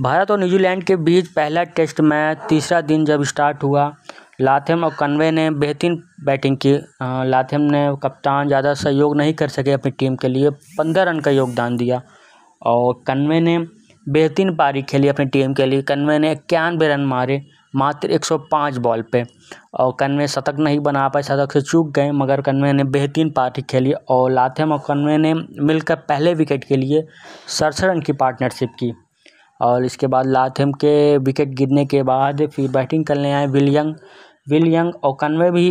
भारत और न्यूजीलैंड के बीच पहला टेस्ट मैच तीसरा दिन जब स्टार्ट हुआ लाथम और कन्वे ने बेहतरीन बैटिंग की लाथम ने कप्तान ज़्यादा सहयोग नहीं कर सके अपनी टीम के लिए पंद्रह रन का योगदान दिया और कन्वे ने बेहतरीन पारी खेली अपनी टीम के लिए कन्वे ने इक्यानवे रन मारे मात्र 105 बॉल पे और कन्वे शतक नहीं बना पाए शतक से चूक गए मगर कन्वे ने बेहतरीन पारी खेली और लाथम और कन्वे ने मिलकर पहले विकेट के लिए सड़सठ रन की पार्टनरशिप की और इसके बाद लाथम के विकेट गिरने के बाद फिर बैटिंग करने आए विलियंग विलियंग और कन्वे भी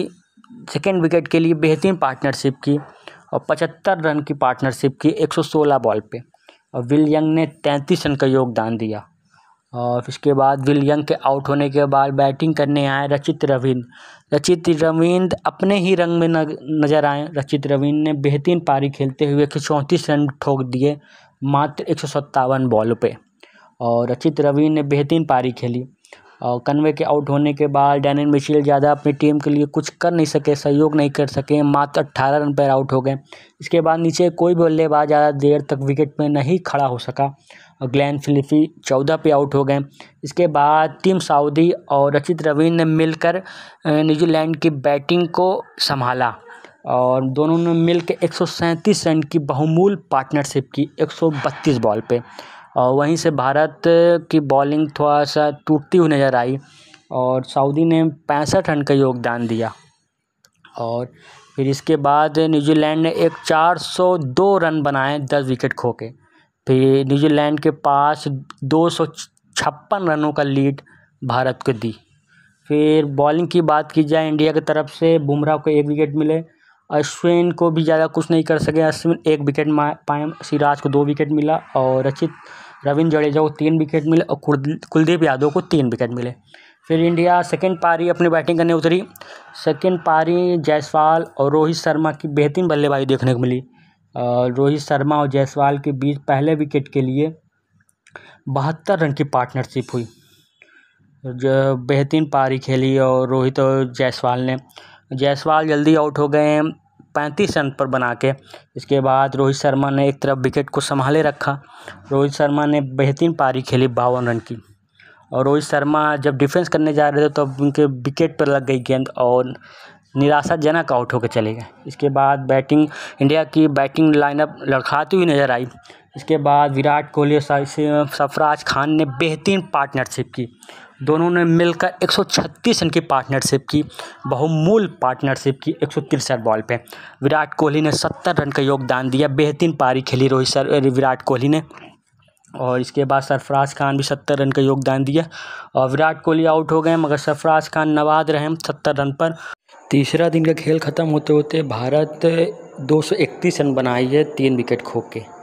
सेकेंड विकेट के लिए बेहतरीन पार्टनरशिप की और पचहत्तर रन की पार्टनरशिप की एक सौ सोलह बॉल पे और विलियम ने तैंतीस रन का योगदान दिया और इसके बाद विलियम के आउट होने के बाद बैटिंग करने आए रचित रविंद रचित रविंद अपने ही रंग में नज़र आए रचित रविंद ने बेहतरीन पारी खेलते हुए एक सौ चौंतीस रन ठोक दिए मात्र एक सौ सत्तावन बॉल पे और रचित रवि ने बेहतरीन पारी खेली और कन्वे के आउट होने के बाद डैनिन मिशेल ज़्यादा अपनी टीम के लिए कुछ कर नहीं सके सहयोग नहीं कर सके मात्र अट्ठारह रन पर आउट हो गए इसके बाद नीचे कोई भी बल्लेबाज ज़्यादा देर तक विकेट में नहीं खड़ा हो सका और ग्लैन फिलिफी चौदह पे आउट हो गए इसके बाद टीम साउदी और रचित रवीन ने मिलकर न्यूजीलैंड की बैटिंग को संभाला और दोनों ने मिलकर एक रन की बहुमूल पार्टनरशिप की एक बॉल पर और वहीं से भारत की बॉलिंग थोड़ा सा टूटती हुई नज़र आई और सऊदी ने पैंसठ रन का योगदान दिया और फिर इसके बाद न्यूजीलैंड ने एक चार सौ दो रन बनाए दस विकेट खो के फिर न्यूजीलैंड के पास दो सौ छप्पन रनों का लीड भारत को दी फिर बॉलिंग की बात की जाए इंडिया की तरफ से बुमराह को एक विकेट मिले अश्विन को भी ज़्यादा कुछ नहीं कर सके अश्विन एक विकेट पाए सिराज को दो विकेट मिला और रचित रविंद्र जडेजा को तीन विकेट मिले और कुलदीप यादव को तीन विकेट मिले फिर इंडिया सेकेंड पारी अपनी बैटिंग करने उतरी सेकेंड पारी जायसवाल और रोहित शर्मा की बेहतरीन बल्लेबाजी देखने को मिली रोहित शर्मा और जायसवाल के बीच पहले विकेट के लिए बहत्तर रन की पार्टनरशिप हुई जो बेहतरीन पारी खेली और रोहित और जायसवाल ने जायसवाल जल्दी आउट हो गए पैंतीस रन पर बना के इसके बाद रोहित शर्मा ने एक तरफ विकेट को संभाले रखा रोहित शर्मा ने बेहतरीन पारी खेली बावन रन की और रोहित शर्मा जब डिफेंस करने जा रहे थे तब उनके विकेट पर लग गई गेंद और निराशाजनक आउट होकर चले गए इसके बाद बैटिंग इंडिया की बैटिंग लाइनअप लड़खाती हुई नज़र आई इसके बाद विराट कोहली और सफराज खान ने बेहतरीन पार्टनरशिप की दोनों ने मिलकर 136 रन की पार्टनरशिप की बहुमूल पार्टनरशिप की एक बॉल पे विराट कोहली ने 70 रन का योगदान दिया बेहतरीन पारी खेली रोहित सर विराट कोहली ने और इसके बाद सरफराज खान भी सत्तर रन का योगदान दिया और विराट कोहली आउट हो गए मगर सरफराज खान नवाद रहे सत्तर रन पर तीसरा दिन का खेल ख़त्म होते होते भारत इकतीस रन बनाई है तीन विकेट खो के